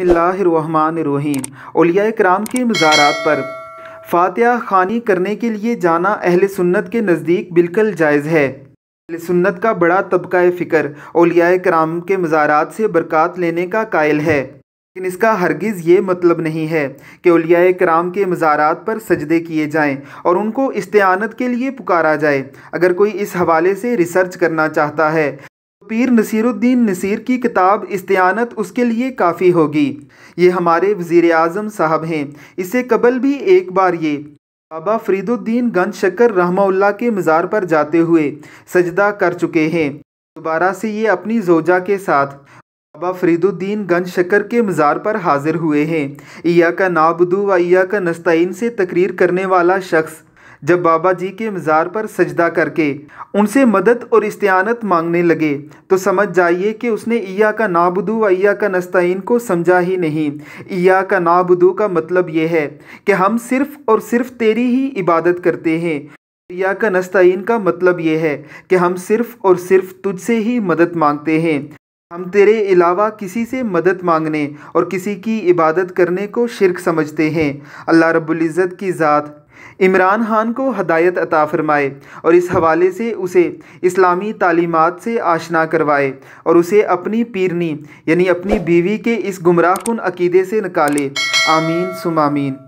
बसमिल्लाम ओलिया कराम के मज़ारात पर फातह खानी करने के लिए जाना अहल सुन्नत के नज़दीक बिल्कुल जायज़ है अहल सुन्नत का बड़ा तबका फ़िक्र ओलिया कराम के मज़ारात से बरक़ात लेने का कायल है लेकिन इसका हरगिज़ ये मतलब नहीं है कि उलिया कराम के मज़ारात पर सजदे किए जाएँ और उनको इस्तेानत के लिए पुकारा जाए अगर कोई इस हवाले से रिसर्च करना चाहता है पीर नसीरुद्दीन नसीर की किताब इस्तेनत उसके लिए काफ़ी होगी ये हमारे वज़ी अजम साहब हैं इससे कबल भी एक बार ये बाबा फरीदुद्दीन गंज शक्कर रहमल्ला के मज़ार पर जाते हुए सजदा कर चुके हैं दोबारा से ये अपनी जोजा के साथ बाबा फरीदुद्दीन गंज शक्कर के मज़ार पर हाजिर हुए हैं इया का नाबदू व इया का नस्तीन से तकरीर करने वाला शख्स जब बाबा जी के मज़ार पर सजदा करके उनसे मदद और इस्तेनत मांगने लगे तो समझ जाइए कि उसने ईया का नाबुदू व का नस्तीन को समझा ही नहीं ईया का नाबुदू का मतलब यह है कि हम सिर्फ़ और सिर्फ तेरी ही इबादत करते हैं या का नस्तीन का मतलब यह है कि हम सिर्फ़ और सिर्फ तुझसे ही मदद मांगते हैं हम तेरे अलावा किसी से मदद मांगने और किसी की इबादत करने को शिरक समझते हैं अल्लाह रब्बुल रबुल्ज़त की ज़ात इमरान खान को हदायत अता फरमाए और इस हवाले से उसे इस्लामी तालीमत से आशना करवाए और उसे अपनी पीरनी यानी अपनी बीवी के इस गुमराह कन अकीदे से निकाले आमीन सुमामीन